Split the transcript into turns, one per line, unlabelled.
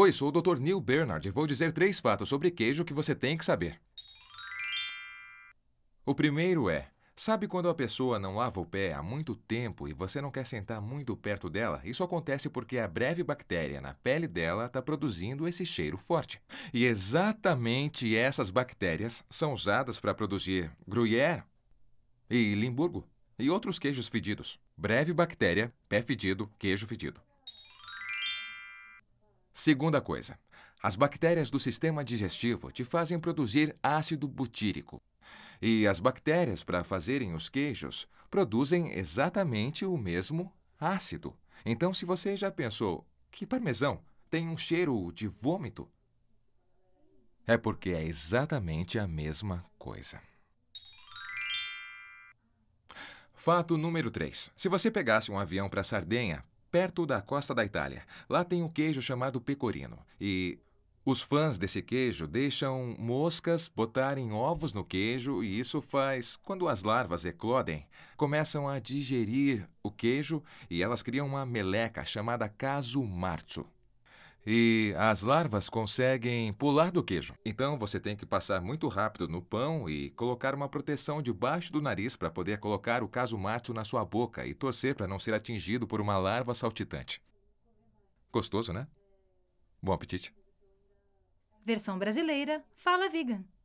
Oi, sou o Dr. Neil Bernard e vou dizer três fatos sobre queijo que você tem que saber. O primeiro é: sabe quando a pessoa não lava o pé há muito tempo e você não quer sentar muito perto dela? Isso acontece porque a breve bactéria na pele dela está produzindo esse cheiro forte. E exatamente essas bactérias são usadas para produzir Gruyère e Limburgo e outros queijos fedidos. Breve bactéria, pé fedido, queijo fedido. Segunda coisa, as bactérias do sistema digestivo te fazem produzir ácido butírico. E as bactérias, para fazerem os queijos, produzem exatamente o mesmo ácido. Então, se você já pensou que parmesão tem um cheiro de vômito, é porque é exatamente a mesma coisa. Fato número 3. Se você pegasse um avião para Sardenha, perto da costa da Itália. Lá tem um queijo chamado pecorino. E os fãs desse queijo deixam moscas botarem ovos no queijo e isso faz, quando as larvas eclodem, começam a digerir o queijo e elas criam uma meleca chamada caso marzo e as larvas conseguem pular do queijo. Então você tem que passar muito rápido no pão e colocar uma proteção debaixo do nariz para poder colocar o casumatsu na sua boca e torcer para não ser atingido por uma larva saltitante. Gostoso, né? Bom apetite.
Versão brasileira, fala vegan.